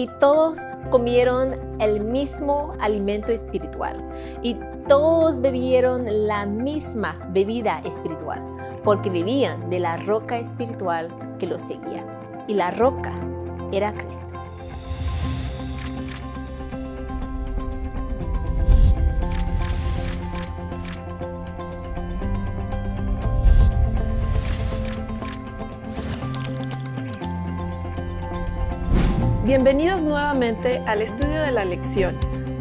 y todos comieron el mismo alimento espiritual y todos bebieron la misma bebida espiritual, porque vivían de la roca espiritual que los seguía. Y la roca era Cristo. Bienvenidos nuevamente al estudio de la lección.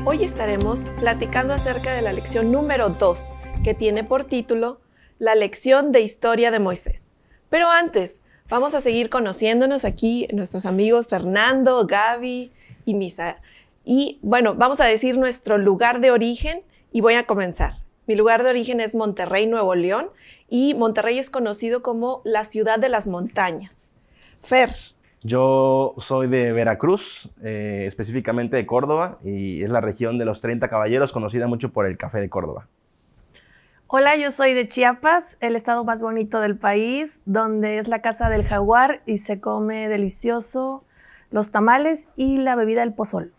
Hoy estaremos platicando acerca de la lección número 2, que tiene por título La lección de historia de Moisés. Pero antes, vamos a seguir conociéndonos aquí nuestros amigos Fernando, Gaby y Misa. Y bueno, vamos a decir nuestro lugar de origen y voy a comenzar. Mi lugar de origen es Monterrey, Nuevo León, y Monterrey es conocido como la ciudad de las montañas. Fer, yo soy de Veracruz, eh, específicamente de Córdoba, y es la región de los 30 caballeros, conocida mucho por el café de Córdoba. Hola, yo soy de Chiapas, el estado más bonito del país, donde es la casa del jaguar y se come delicioso los tamales y la bebida del pozol.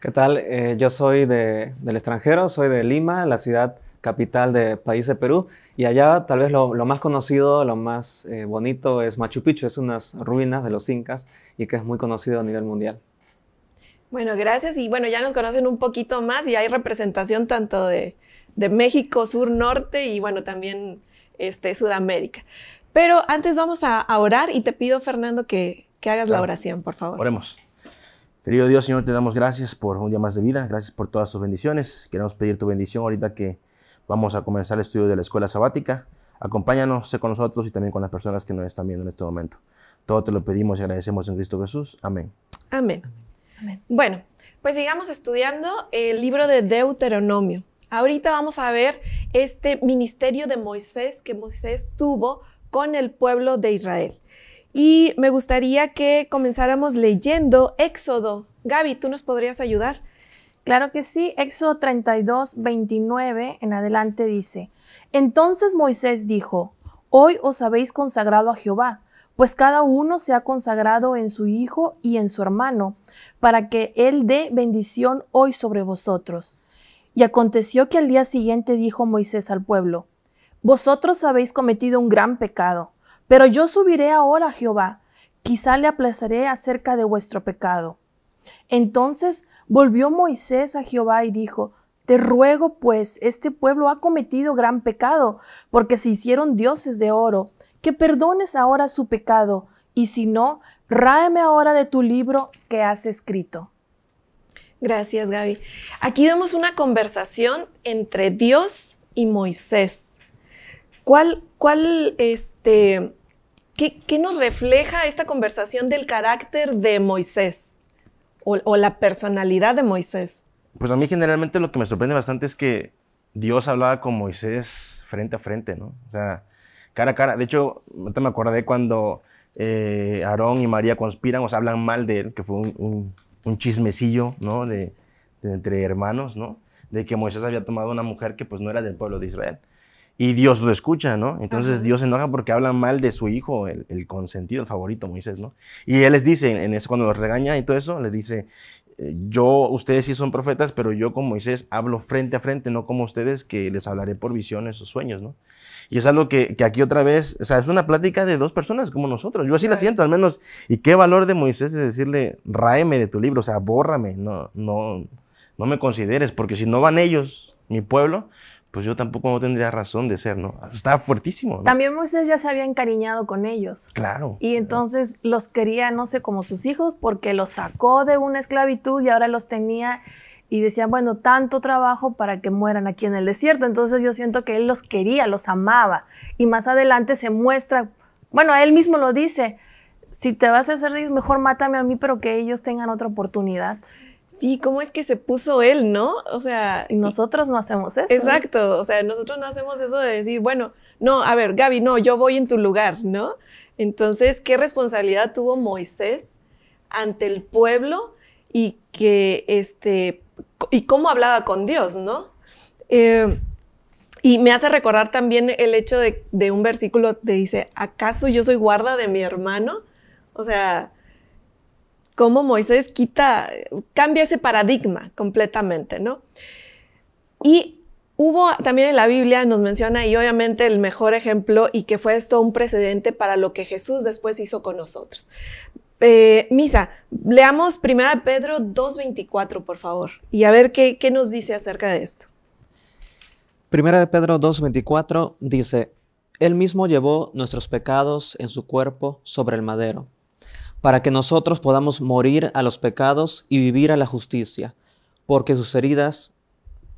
¿Qué tal? Eh, yo soy del extranjero, soy de Lima, la ciudad capital de país de Perú. Y allá tal vez lo, más conocido, lo más eh, bonito es Machu Picchu, es unas ruinas de los incas y que es muy conocido a nivel mundial. Bueno, gracias. Y bueno, ya nos conocen un poquito más y hay representación tanto de, México, Sur, Norte y bueno, también este, Sudamérica. Pero antes vamos a, orar y te pido, Fernando, que, hagas la oración, por favor. Oremos. Querido Dios, Señor, te damos gracias por un día más de vida, gracias por todas sus bendiciones. Queremos pedir tu bendición ahorita que vamos a comenzar el estudio de la escuela sabática. Acompáñanos, con nosotros y también con las personas que nos están viendo en este momento. Todo te lo pedimos y agradecemos en Cristo Jesús. Amén. Amén. Amén. Bueno, pues sigamos estudiando el libro de Deuteronomio. Ahorita vamos a ver este ministerio de Moisés que Moisés tuvo con el pueblo de Israel. Y me gustaría que comenzáramos leyendo Éxodo. Gaby, ¿tú nos podrías ayudar? Claro que sí, Éxodo 32, 29 en adelante dice, Entonces Moisés dijo, Hoy os habéis consagrado a Jehová, pues cada uno se ha consagrado en su hijo y en su hermano, para que él dé bendición hoy sobre vosotros. Y aconteció que al día siguiente dijo Moisés al pueblo, Vosotros habéis cometido un gran pecado, pero yo subiré ahora a Jehová, quizá le aplazaré acerca de vuestro pecado. Entonces Volvió Moisés a Jehová y dijo, Te ruego pues, este pueblo ha cometido gran pecado, porque se hicieron dioses de oro, que perdones ahora su pecado, y si no, ráeme ahora de tu libro que has escrito. Gracias, Gaby. Aquí vemos una conversación entre Dios y Moisés. ¿Cuál, cuál, este, qué, qué nos refleja esta conversación del carácter de Moisés? o, la personalidad de Moisés? Pues a mí generalmente lo que me sorprende bastante es que Dios hablaba con Moisés frente a frente, ¿no? O sea, cara a cara. De hecho, ahorita me acordé cuando eh, Aarón y María conspiran, o sea, hablan mal de él, que fue un, chismecillo, ¿no? De, de, entre hermanos, ¿no? De que Moisés había tomado una mujer que pues no era del pueblo de Israel y Dios lo escucha, ¿no? Entonces Dios se enoja porque habla mal de su hijo, el, consentido, el favorito, Moisés, ¿no? Y él les dice, en eso cuando los regaña y todo eso, les dice, eh, yo, ustedes sí son profetas, pero yo con Moisés hablo frente a frente, no como ustedes que les hablaré por visiones o sueños, ¿no? Y es algo que, aquí otra vez, o sea, es una plática de dos personas como nosotros. Yo así la siento, al menos. Y qué valor de Moisés es decirle, ráeme de tu libro, o sea, bórrame, no, no, no me consideres, porque si no van ellos, mi pueblo, pues yo tampoco no tendría razón de ser, ¿no? Estaba fuertísimo. También Moisés ya se había encariñado con ellos. Claro. Y entonces los quería, no sé, como sus hijos, porque los sacó de una esclavitud y ahora los tenía y decía, bueno, tanto trabajo para que mueran aquí en el desierto. Entonces yo siento que él los quería, los amaba. Y más adelante se muestra, bueno, él mismo lo dice, si te vas a hacer, mejor mátame a mí, pero que ellos tengan otra oportunidad sí, ¿cómo es que se puso él, no? O sea... nosotros no hacemos eso. Exacto, o sea, nosotros no hacemos eso de decir, bueno, no, a ver, Gaby, no, yo voy en tu lugar, ¿no? Entonces, ¿qué responsabilidad tuvo Moisés ante el pueblo y que, este, y cómo hablaba con Dios, ¿no? Eh, y me hace recordar también el hecho de, de un versículo que dice, ¿acaso yo soy guarda de mi hermano? O sea, cómo Moisés quita, cambia ese paradigma completamente, ¿no? Y hubo también en la Biblia, nos menciona, y obviamente el mejor ejemplo, y que fue esto un precedente para lo que Jesús después hizo con nosotros. Eh, misa, leamos 1 Pedro 2.24, por favor, y a ver qué, qué nos dice acerca de esto. de Pedro 2.24 dice, Él mismo llevó nuestros pecados en su cuerpo sobre el madero para que nosotros podamos morir a los pecados y vivir a la justicia, porque sus heridas,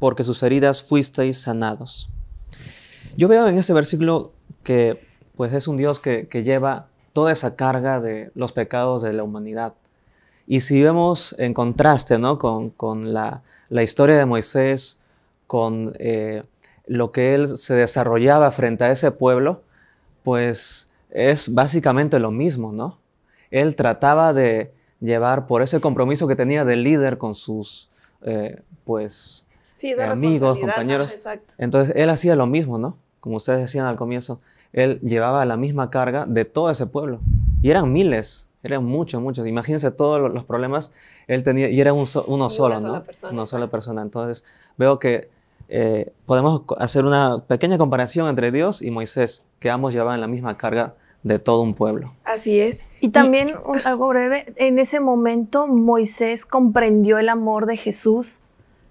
porque sus heridas fuisteis sanados. Yo veo en este versículo que pues es un Dios que, lleva toda esa carga de los pecados de la humanidad. Y si vemos en contraste ¿no? con, la, historia de Moisés, con eh, lo que él se desarrollaba frente a ese pueblo, pues es básicamente lo mismo, ¿no? él trataba de llevar por ese compromiso que tenía de líder con sus eh, pues eh, amigos, compañeros. Entonces él hacía lo mismo, ¿no? Como ustedes decían al comienzo, él llevaba la misma carga de todo ese pueblo. Y eran miles, eran muchos, muchos. Imagínense todos los problemas él tenía y era uno solo, ¿no? Una sola persona. Entonces veo que eh, podemos hacer una pequeña comparación entre Dios y Moisés, que ambos llevaban la misma carga de todo un pueblo. Así es. Y también algo breve, en ese momento Moisés comprendió el amor de Jesús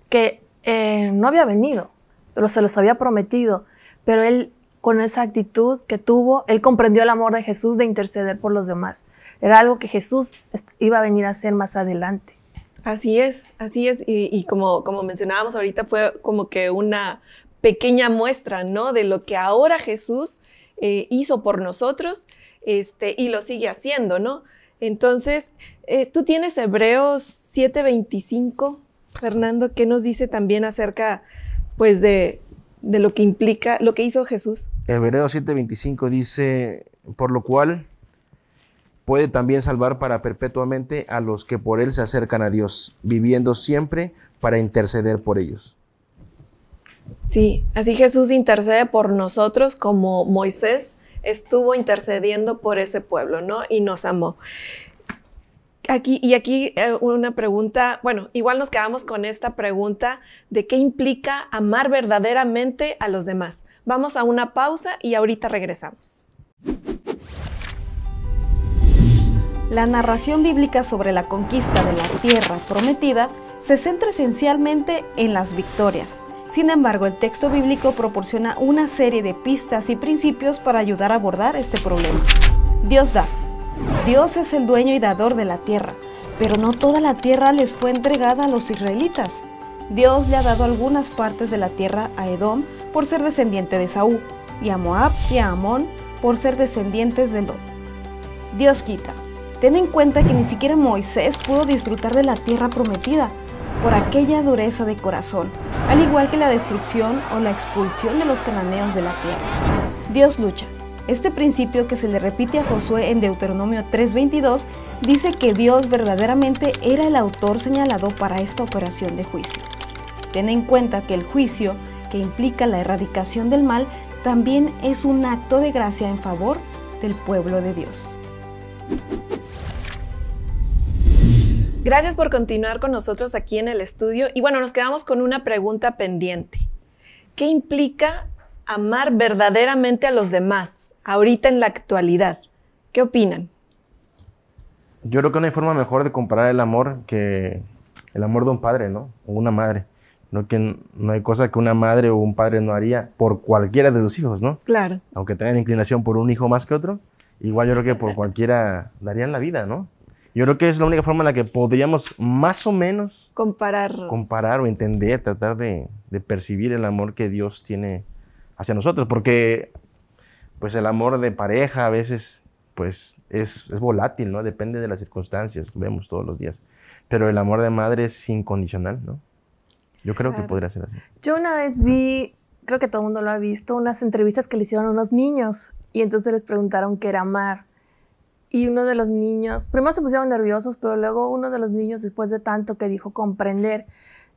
que eh, no había venido, pero se los había prometido, pero él con esa actitud que tuvo, él comprendió el amor de Jesús de interceder por los demás. Era algo que Jesús iba a venir a hacer más adelante. Así es, así es. Y, y como, como mencionábamos ahorita, fue como que una pequeña muestra, ¿no? De lo que ahora Jesús eh, hizo por nosotros este, y lo sigue haciendo, ¿no? Entonces, eh, tú tienes Hebreos 7:25, Fernando, ¿qué nos dice también acerca pues de, de lo que implica, lo que hizo Jesús? Hebreos 7:25 dice, por lo cual puede también salvar para perpetuamente a los que por él se acercan a Dios, viviendo siempre para interceder por ellos. Sí, así Jesús intercede por nosotros como Moisés estuvo intercediendo por ese pueblo, ¿no? Y nos amó. Aquí, y aquí eh, una pregunta, bueno, igual nos quedamos con esta pregunta de qué implica amar verdaderamente a los demás. Vamos a una pausa y ahorita regresamos. La narración bíblica sobre la conquista de la tierra prometida se centra esencialmente en las victorias, sin embargo, el texto bíblico proporciona una serie de pistas y principios para ayudar a abordar este problema. Dios da. Dios es el dueño y dador de la tierra, pero no toda la tierra les fue entregada a los israelitas. Dios le ha dado algunas partes de la tierra a Edom por ser descendiente de Saúl, y a Moab y a Amón por ser descendientes de Lot. Dios quita. Ten en cuenta que ni siquiera Moisés pudo disfrutar de la tierra prometida, por aquella dureza de corazón, al igual que la destrucción o la expulsión de los cananeos de la tierra. Dios lucha. Este principio que se le repite a Josué en Deuteronomio 3:22 dice que Dios verdaderamente era el autor señalado para esta operación de juicio. Ten en cuenta que el juicio, que implica la erradicación del mal, también es un acto de gracia en favor del pueblo de Dios. Gracias por continuar con nosotros aquí en el estudio. Y bueno, nos quedamos con una pregunta pendiente. ¿Qué implica amar verdaderamente a los demás ahorita en la actualidad? ¿Qué opinan? Yo creo que no hay forma mejor de comparar el amor que el amor de un padre, ¿no? O una madre. No, que no hay cosa que una madre o un padre no haría por cualquiera de sus hijos, ¿no? Claro. Aunque tengan inclinación por un hijo más que otro, igual yo creo que por cualquiera darían la vida, ¿no? Yo creo que es la única forma en la que podríamos más o menos comparar, comparar o entender, tratar de, percibir el amor que Dios tiene hacia nosotros, porque pues el amor de pareja a veces pues es, volátil, ¿no? Depende de las circunstancias, vemos todos los días. Pero el amor de madre es incondicional, ¿no? Yo creo que podría ser así. Yo una vez vi, creo que todo el mundo lo ha visto, unas entrevistas que le hicieron a unos niños y entonces les preguntaron qué era amar y uno de los niños, primero se pusieron nerviosos, pero luego uno de los niños, después de tanto que dijo comprender,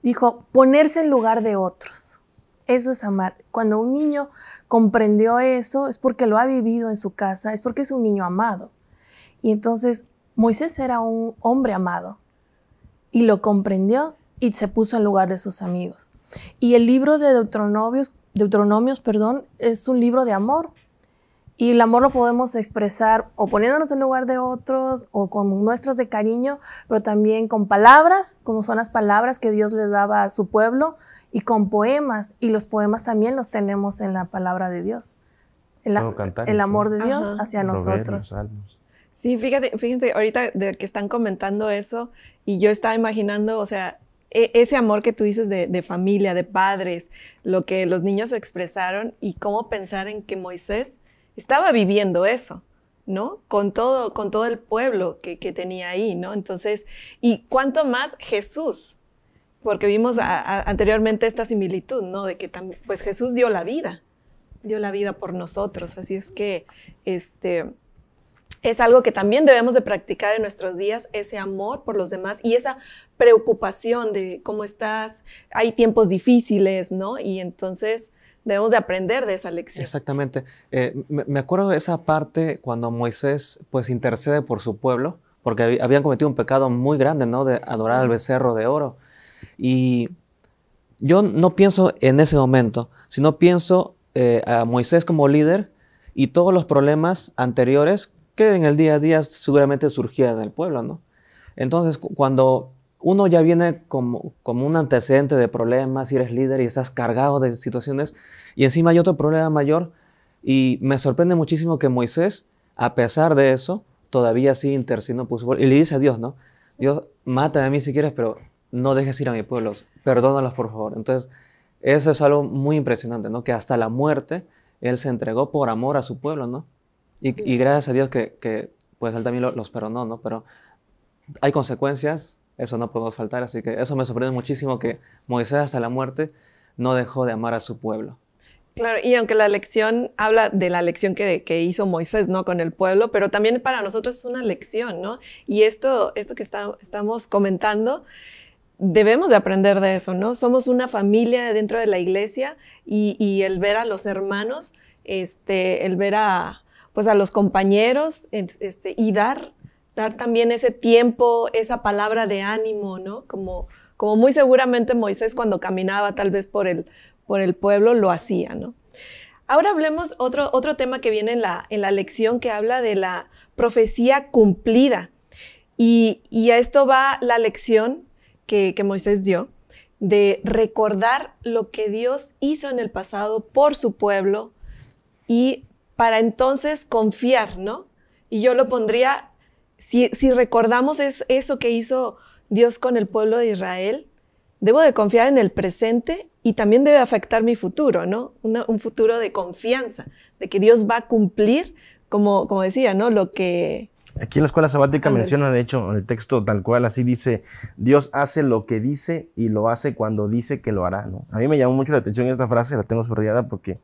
dijo ponerse en lugar de otros. Eso es amar. Cuando un niño comprendió eso, es porque lo ha vivido en su casa, es porque es un niño amado. Y entonces Moisés era un hombre amado y lo comprendió y se puso en lugar de sus amigos. Y el libro de Deuteronomios, Deuteronomios perdón, es un libro de amor, y el amor lo podemos expresar o poniéndonos en lugar de otros o con muestras de cariño, pero también con palabras, como son las palabras que Dios le daba a su pueblo, y con poemas. Y los poemas también los tenemos en la palabra de Dios. El, amor de Dios hacia nosotros. sí, fíjate, fíjense, ahorita que están comentando eso, y yo estaba imaginando, o sea, e, ese amor que tú dices de, de familia, de padres, lo que los niños expresaron, y cómo pensar en que Moisés estaba viviendo eso, ¿no? Con todo, con todo el pueblo que, tenía ahí, ¿no? Entonces, y cuánto más Jesús, porque vimos anteriormente esta similitud, ¿no? De que pues Jesús dio la vida, dio la vida por nosotros, así es que, este, es algo que también debemos de practicar en nuestros días, ese amor por los demás y esa preocupación de cómo estás, hay tiempos difíciles, ¿no? Y entonces Debemos de aprender de esa lección. Exactamente. Eh, me, acuerdo de esa parte cuando Moisés pues intercede por su pueblo, porque habían cometido un pecado muy grande, ¿no? De adorar al becerro de oro. Y yo no pienso en ese momento, sino pienso eh, a Moisés como líder y todos los problemas anteriores que en el día a día seguramente surgían en el pueblo, ¿no? Entonces, cuando uno ya viene como, como un antecedente de problemas, y eres líder y estás cargado de situaciones, y encima hay otro problema mayor, y me sorprende muchísimo que Moisés, a pesar de eso, todavía sí intercedió por su pueblo, y le dice a Dios, ¿no? Dios, mata a mí si quieres, pero no dejes ir a mi pueblo, perdónalos por favor. Entonces, eso es algo muy impresionante, ¿no? Que hasta la muerte, Él se entregó por amor a su pueblo, ¿no? Y, gracias a Dios que, que pues Él también los perdonó, ¿no? Pero hay consecuencias eso no podemos faltar, así que eso me sorprende muchísimo que Moisés hasta la muerte no dejó de amar a su pueblo. Claro, y aunque la lección habla de la lección que, que, hizo Moisés, ¿no? Con el pueblo, pero también para nosotros es una lección, ¿no? Y esto, esto que estamos comentando, debemos de aprender de eso, ¿no? Somos una familia dentro de la iglesia y, el ver a los hermanos, este, el ver a, pues a los compañeros este, y dar dar también ese tiempo, esa palabra de ánimo, ¿no? Como, como muy seguramente Moisés cuando caminaba tal vez por el, por el pueblo lo hacía, ¿no? Ahora hablemos otro, otro tema que viene en la, en la lección que habla de la profecía cumplida. Y, a esto va la lección que, que Moisés dio de recordar lo que Dios hizo en el pasado por su pueblo y para entonces confiar, ¿no? Y yo lo pondría si, recordamos es, eso que hizo Dios con el pueblo de Israel, debo de confiar en el presente y también debe afectar mi futuro, ¿no? un futuro de confianza, de que Dios va a cumplir, como, decía, ¿no? Lo que... Aquí en la escuela sabática menciona, de hecho, en el texto tal cual, así dice, Dios hace lo que dice y lo hace cuando dice que lo hará, ¿no? A mí me llamó mucho la atención esta frase, la tengo subrayada porque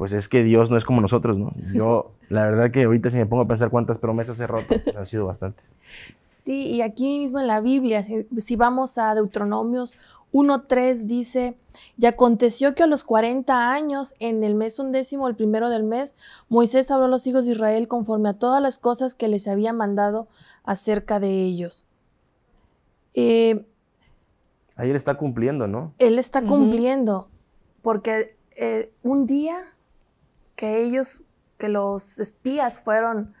pues es que Dios no es como nosotros, ¿no? Yo, la verdad que ahorita si me pongo a pensar cuántas promesas he roto, pues, han sido bastantes. Sí, y aquí mismo en la Biblia, si, vamos a Deuteronomios 1.3 dice, y aconteció que a los 40 años, en el mes undécimo, el primero del mes, Moisés habló a los hijos de Israel conforme a todas las cosas que les había mandado acerca de ellos. Eh, Ahí él está cumpliendo, ¿no? Él está cumpliendo, porque eh, un día que ellos, que los espías fueron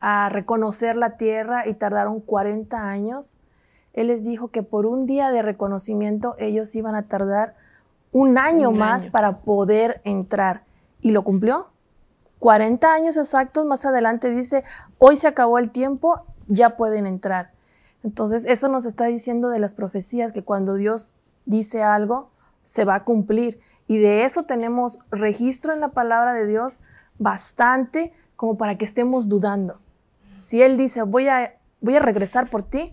a reconocer la tierra y tardaron 40 años, él les dijo que por un día de reconocimiento ellos iban a tardar un año más para poder entrar. Y lo cumplió. 40 años exactos más adelante dice, hoy se acabó el tiempo, ya pueden entrar. Entonces, eso nos está diciendo de las profecías, que cuando Dios dice algo, se va a cumplir. Y de eso tenemos registro en la palabra de Dios bastante como para que estemos dudando. Si Él dice, voy a, voy a regresar por ti,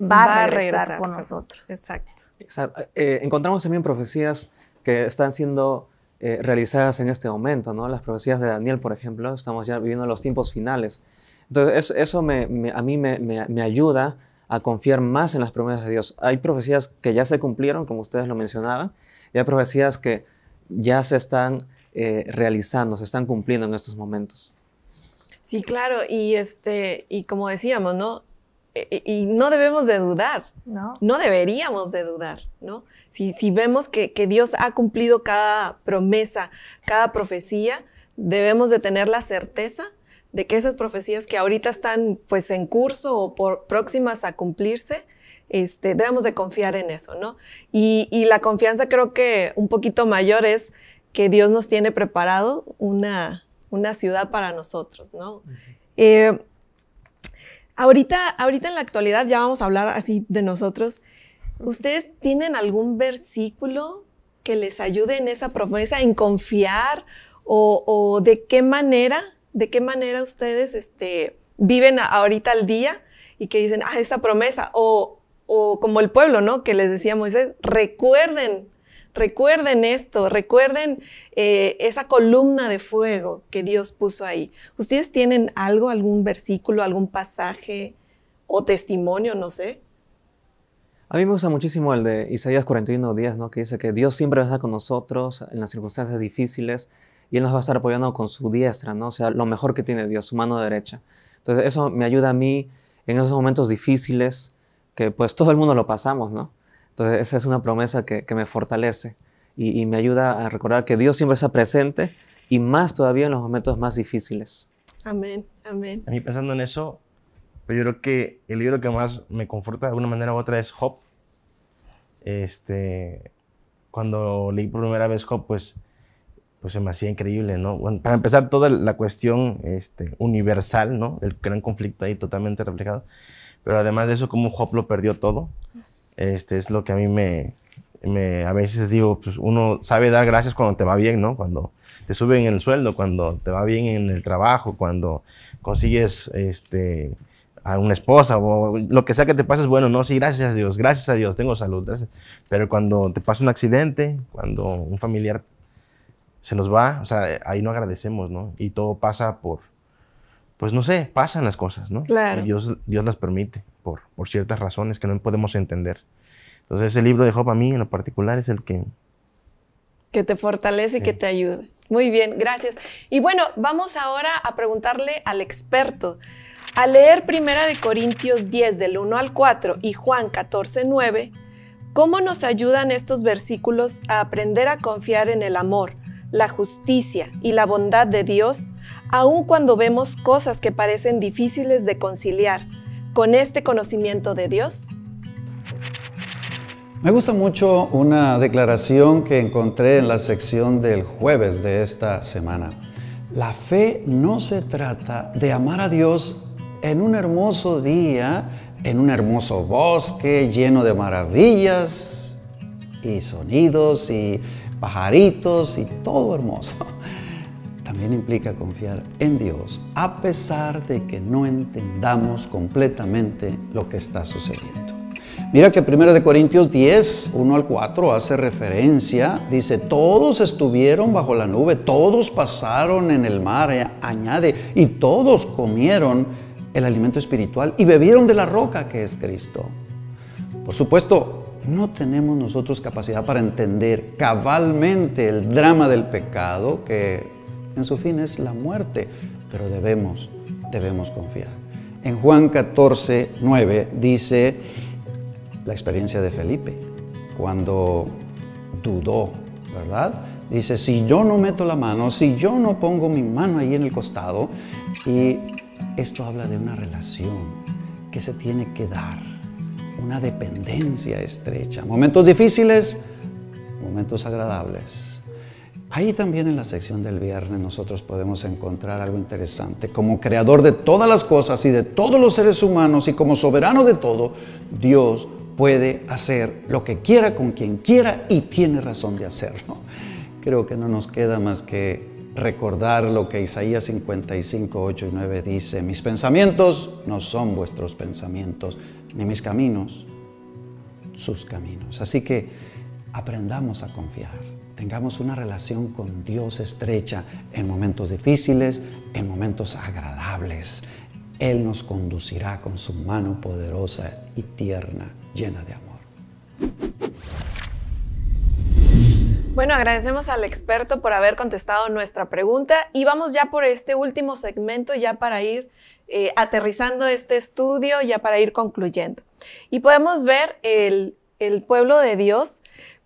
va, a, regresar por nosotros. Exacto. Eh, encontramos también profecías que están siendo eh, realizadas en este momento, ¿no? Las profecías de Daniel, por ejemplo, estamos ya viviendo los tiempos finales. Entonces, eso, a mí me, me ayuda a confiar más en las promesas de Dios. Hay profecías que ya se cumplieron, como ustedes lo mencionaban, y hay profecías que ya se están eh, realizando, se están cumpliendo en estos momentos. Sí, claro, y, este, y como decíamos, ¿no? E, e, y, no debemos de dudar, no, no deberíamos de dudar, ¿no? Si, vemos que, que Dios ha cumplido cada promesa, cada profecía, debemos de tener la certeza de que esas profecías que ahorita están pues en curso o próximas a cumplirse, este, debemos de confiar en eso, ¿no? Y, la confianza creo que un poquito mayor es que Dios nos tiene preparado una, ciudad para nosotros, ¿no? Eh, ahorita, ahorita en la actualidad, ya vamos a hablar así de nosotros, ¿ustedes tienen algún versículo que les ayude en esa promesa, en confiar o, o de qué manera de qué manera ustedes este, viven ahorita al día y que dicen, ah, esta promesa, o, como el pueblo, ¿no? Que les decía Moisés, recuerden, recuerden esto, recuerden eh, esa columna de fuego que Dios puso ahí. ¿Ustedes tienen algo, algún versículo, algún pasaje o testimonio, no sé? A mí me gusta muchísimo el de Isaías 41 días, ¿no? que dice que Dios siempre va a estar con nosotros en las circunstancias difíciles, y Él nos va a estar apoyando con su diestra, ¿no? O sea, lo mejor que tiene Dios, su mano derecha. Entonces eso me ayuda a mí en esos momentos difíciles que pues todo el mundo lo pasamos, ¿no? Entonces esa es una promesa que, que me fortalece y, me ayuda a recordar que Dios siempre está presente y más todavía en los momentos más difíciles. Amén, amén. A mí pensando en eso, pues yo creo que el libro que más me conforta de alguna manera u otra es Job. Este, cuando leí por primera vez Job, pues pues se me hacía increíble, ¿no? para empezar, toda la cuestión este, universal, ¿no? El gran conflicto ahí totalmente reflejado. Pero además de eso, como Job lo perdió todo, este, es lo que a mí me, me, a veces digo, pues uno sabe dar gracias cuando te va bien, ¿no? Cuando te suben el sueldo, cuando te va bien en el trabajo, cuando consigues este, a una esposa o lo que sea que te pase bueno, no, sí, gracias a Dios, gracias a Dios, tengo salud, gracias. Pero cuando te pasa un accidente, cuando un familiar se nos va, o sea, ahí no agradecemos, ¿no? Y todo pasa por, pues no sé, pasan las cosas, ¿no? Claro. Dios, Dios las permite por, por ciertas razones que no podemos entender. Entonces ese libro de Job a mí en lo particular es el que... Que te fortalece y que te ayude. Muy bien, gracias. Y bueno, vamos ahora a preguntarle al experto. Al leer Primera de Corintios 10 del 1 al 4 y Juan 14, 9, ¿cómo nos ayudan estos versículos a aprender a confiar en el amor? la justicia y la bondad de Dios, aun cuando vemos cosas que parecen difíciles de conciliar con este conocimiento de Dios? Me gusta mucho una declaración que encontré en la sección del jueves de esta semana. La fe no se trata de amar a Dios en un hermoso día, en un hermoso bosque lleno de maravillas y sonidos y pajaritos y todo hermoso. También implica confiar en Dios a pesar de que no entendamos completamente lo que está sucediendo. Mira que 1 Corintios 10, 1 al 4 hace referencia, dice, todos estuvieron bajo la nube, todos pasaron en el mar, eh, añade, y todos comieron el alimento espiritual y bebieron de la roca que es Cristo. Por supuesto, no tenemos nosotros capacidad para entender cabalmente el drama del pecado, que en su fin es la muerte, pero debemos, debemos confiar. En Juan 14, 9 dice la experiencia de Felipe, cuando dudó, ¿verdad? Dice, si yo no meto la mano, si yo no pongo mi mano ahí en el costado, y esto habla de una relación que se tiene que dar una dependencia estrecha. Momentos difíciles, momentos agradables. Ahí también en la sección del viernes nosotros podemos encontrar algo interesante. Como creador de todas las cosas y de todos los seres humanos y como soberano de todo, Dios puede hacer lo que quiera con quien quiera y tiene razón de hacerlo. Creo que no nos queda más que recordar lo que Isaías 55, 8 y 9 dice, mis pensamientos no son vuestros pensamientos, ni mis caminos sus caminos. Así que aprendamos a confiar, tengamos una relación con Dios estrecha en momentos difíciles, en momentos agradables. Él nos conducirá con su mano poderosa y tierna, llena de amor. Bueno, agradecemos al experto por haber contestado nuestra pregunta y vamos ya por este último segmento, ya para ir eh, aterrizando este estudio, ya para ir concluyendo. Y podemos ver el, pueblo de Dios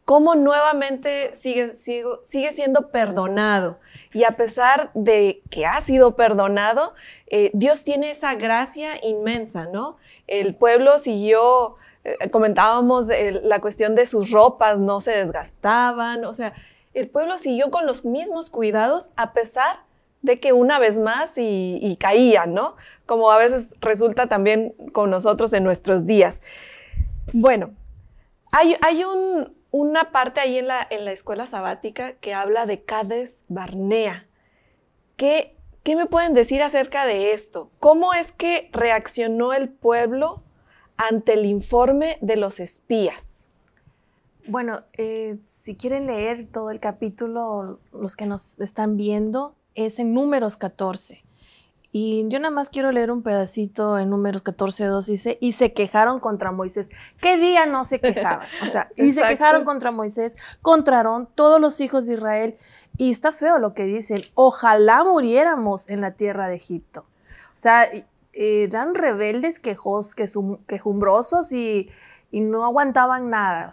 cómo nuevamente sigue, sigue, siendo perdonado. Y a pesar de que ha sido perdonado, eh, Dios tiene esa gracia inmensa, ¿no? El pueblo siguió eh, comentábamos eh, la cuestión de sus ropas, no se desgastaban, o sea, el pueblo siguió con los mismos cuidados a pesar de que una vez más y, caían, ¿no? Como a veces resulta también con nosotros en nuestros días. Bueno, hay, una parte ahí en la, en la escuela sabática que habla de Cades Barnea. ¿Qué, ¿Qué me pueden decir acerca de esto? ¿Cómo es que reaccionó el pueblo ante el informe de los espías. Bueno, eh, si quieren leer todo el capítulo, los que nos están viendo, es en números 14. Y yo nada más quiero leer un pedacito en números 14, 2, dice, y se quejaron contra Moisés. ¿Qué día no se quejaban? O sea, y se quejaron contra Moisés, contraron todos los hijos de Israel. Y está feo lo que dicen, ojalá muriéramos en la tierra de Egipto. O sea, eh, eran rebeldes, quejos, quejumbrosos y, no aguantaban nada.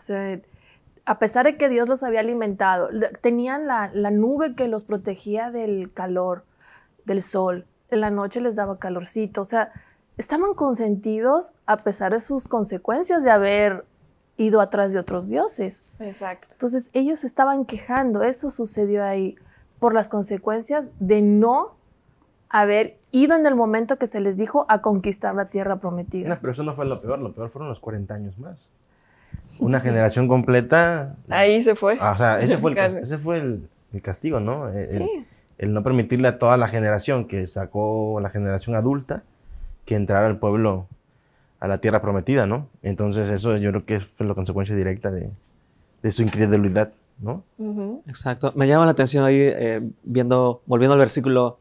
a pesar de que Dios los había alimentado, tenían la, la, nube que los protegía del calor, del sol. En la noche les daba calorcito. O sea, estaban consentidos a pesar de sus consecuencias de haber ido atrás de otros dioses. Exacto. Entonces ellos estaban quejando, eso sucedió ahí, por las consecuencias de no haber ido en el momento que se les dijo a conquistar la tierra prometida. No, pero eso no fue lo peor, lo peor fueron los 40 años más. Una generación completa. Ahí se fue. Ah, o sea, ese fue el, castigo, ¿no? sí. el, no permitirle a toda la generación que sacó la generación adulta que entrara al pueblo a la tierra prometida, ¿no? Entonces eso yo creo que fue la consecuencia directa de, su incredulidad, ¿no? Exacto. Me llama la atención ahí, eh, viendo, volviendo al versículo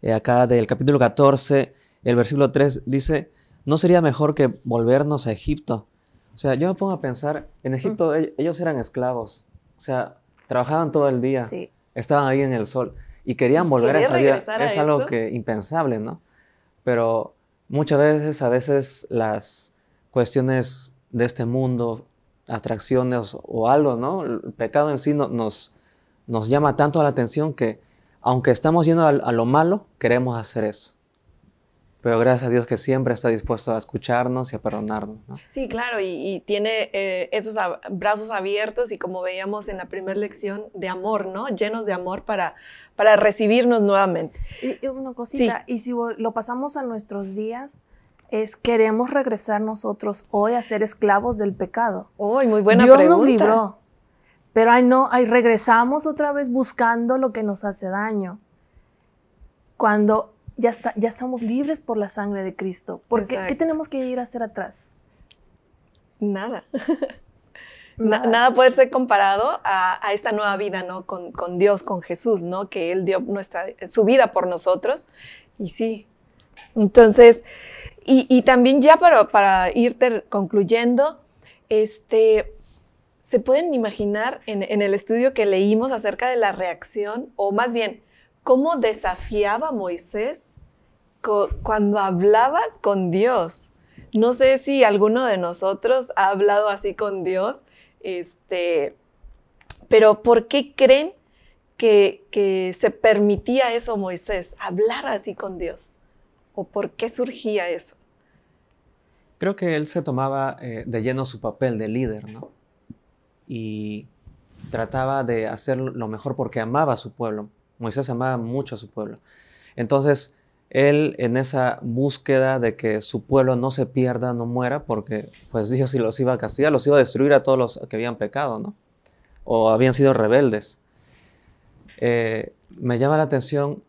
eh, acá del capítulo 14, el versículo 3 dice, ¿no sería mejor que volvernos a Egipto? O sea, yo me pongo a pensar, en Egipto mm. e-, ellos eran esclavos, o sea, trabajaban todo el día, estaban ahí en el sol y querían volver a esa vida. es algo que impensable, ¿no? Pero muchas veces, a veces las cuestiones de este mundo, atracciones o algo, ¿no? El pecado en sí nos, nos llama tanto la atención que aunque estamos yendo a, lo malo, queremos hacer eso. Pero gracias a Dios que siempre está dispuesto a escucharnos y a perdonarnos. Sí, claro, y, tiene eh, esos brazos abiertos y como veíamos en la primera lección, de amor, ¿no? Llenos de amor para, para recibirnos nuevamente. Y, una cosita, y si lo pasamos a nuestros días, es queremos regresar nosotros hoy a ser esclavos del pecado. Hoy, muy buena Dios nos libró pero ahí no, regresamos otra vez buscando lo que nos hace daño. Cuando ya, está, ya estamos libres por la sangre de Cristo. Porque ¿qué tenemos que ir a hacer atrás? Nada. nada. puede ser comparado a, esta nueva vida, ¿no? Con, Dios, con Jesús, ¿no? Que Él dio nuestra, su vida por nosotros. Y sí. Entonces, y, también ya para, para ir concluyendo, este, ¿Se pueden imaginar en, el estudio que leímos acerca de la reacción, o más bien, cómo desafiaba Moisés cuando hablaba con Dios? No sé si alguno de nosotros ha hablado así con Dios, este, pero ¿por qué creen que, se permitía eso Moisés, hablar así con Dios? ¿O por qué surgía eso? Creo que él se tomaba eh, de lleno su papel de líder, ¿no? y trataba de hacer lo mejor porque amaba a su pueblo. Moisés amaba mucho a su pueblo. Entonces, él en esa búsqueda de que su pueblo no se pierda, no muera, porque pues Dios si los iba a castigar, los iba a destruir a todos los que habían pecado, ¿no? O habían sido rebeldes. Eh, me llama la atención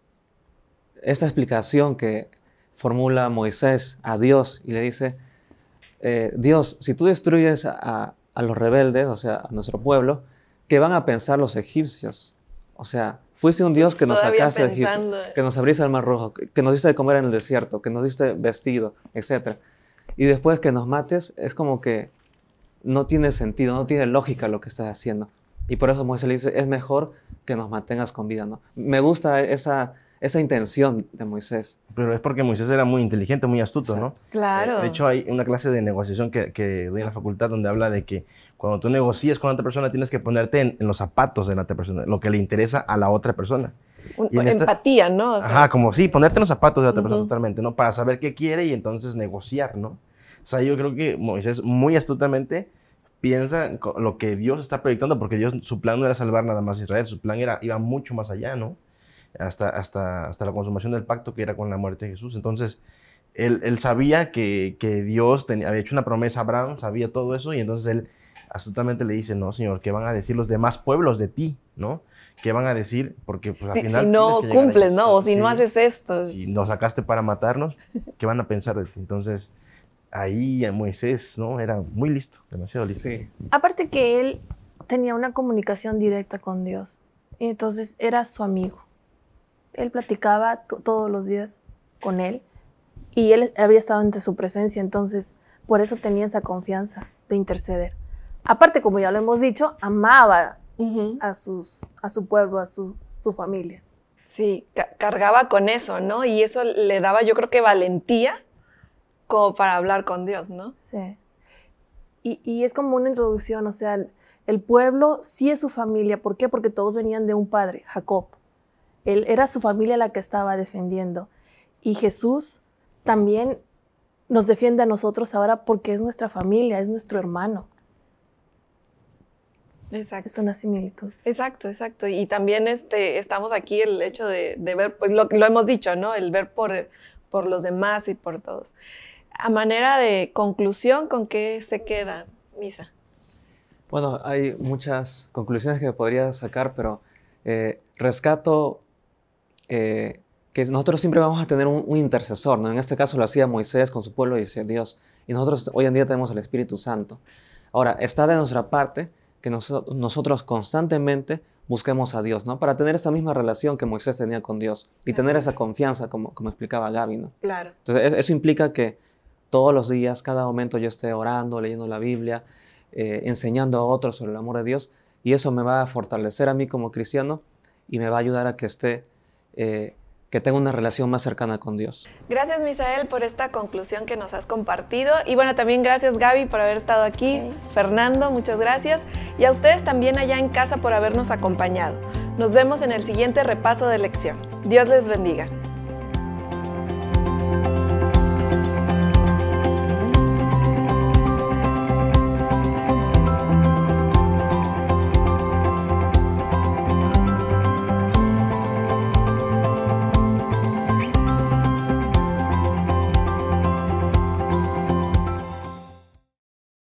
esta explicación que formula Moisés a Dios y le dice, eh, Dios, si tú destruyes a, a los rebeldes, o sea, a nuestro pueblo, que van a pensar los egipcios. O sea, fuiste un Dios que nos sacaste de Egipto, que nos abriste el mar rojo, que nos diste de comer en el desierto, que nos diste vestido, etc. Y después que nos mates, es como que no tiene sentido, no tiene lógica lo que estás haciendo. Y por eso Moisés le dice, es mejor que nos mantengas con vida, ¿no? Me gusta esa, esa intención de Moisés. Pero es porque Moisés era muy inteligente, muy astuto, ¿no? Claro. de hecho, hay una clase de negociación que, doy en la facultad donde habla de que cuando tú negocias con otra persona tienes que ponerte en, los zapatos de la otra persona, lo que le interesa a la otra persona. empatía, ¿no? ajá, como sí, ponerte en los zapatos de la otra persona totalmente, ¿no? Para saber qué quiere y entonces negociar, ¿no? O sea, yo creo que Moisés muy astutamente piensa lo que Dios está proyectando, porque Dios, su plan no era salvar nada más a Israel, su plan era, iba mucho más allá, ¿no? hasta, hasta, hasta la consumación del pacto que era con la muerte de Jesús. Entonces, él, él sabía que, que Dios tenía, había hecho una promesa a Abraham, sabía todo eso, y entonces él absolutamente le dice, no, Señor, ¿qué van a decir los demás pueblos de ti? ¿No? ¿Qué van a decir? Porque pues, al final... Si no cumples, ¿no? O si no haces esto. Si nos sacaste para matarnos, ¿qué van a pensar de ti? Entonces, ahí Moisés, ¿no? Era muy listo, demasiado listo. Aparte que él tenía una comunicación directa con Dios, entonces era su amigo él platicaba todos los días con él y él había estado ante su presencia, entonces por eso tenía esa confianza de interceder. Aparte, como ya lo hemos dicho, amaba a, sus, a su pueblo, a su, su familia. Sí, cargaba con eso, ¿no? Y eso le daba, yo creo que valentía como para hablar con Dios, ¿no? Sí. Y, es como una introducción, o sea, el, el pueblo sí es su familia. ¿Por qué? Porque todos venían de un padre, Jacob. Él, era su familia la que estaba defendiendo. Y Jesús también nos defiende a nosotros ahora porque es nuestra familia, es nuestro hermano. Exacto. Es una similitud. Exacto, exacto. Y también este, estamos aquí el hecho de, ver, pues, lo, hemos dicho, ¿no? El ver por, por los demás y por todos. A manera de conclusión, ¿con qué se queda, Misa? Bueno, hay muchas conclusiones que podría sacar, pero eh, rescato eh, que nosotros siempre vamos a tener un, intercesor, ¿no? En este caso lo hacía Moisés con su pueblo y decía Dios. Y nosotros hoy en día tenemos el Espíritu Santo. Ahora, está de nuestra parte que nosotros constantemente busquemos a Dios, ¿no? Para tener esa misma relación que Moisés tenía con Dios y tener esa confianza, como, como explicaba Gaby, Claro. Entonces, e-, eso implica que todos los días, cada momento yo esté orando, leyendo la Biblia, eh, enseñando a otros sobre el amor de Dios y eso me va a fortalecer a mí como cristiano y me va a ayudar a que esté eh, que tenga una relación más cercana con Dios. Gracias, Misael, por esta conclusión que nos has compartido. Y bueno, también gracias, Gaby, por haber estado aquí. Fernando, muchas gracias. Y a ustedes también allá en casa por habernos acompañado. Nos vemos en el siguiente repaso de lección. Dios les bendiga.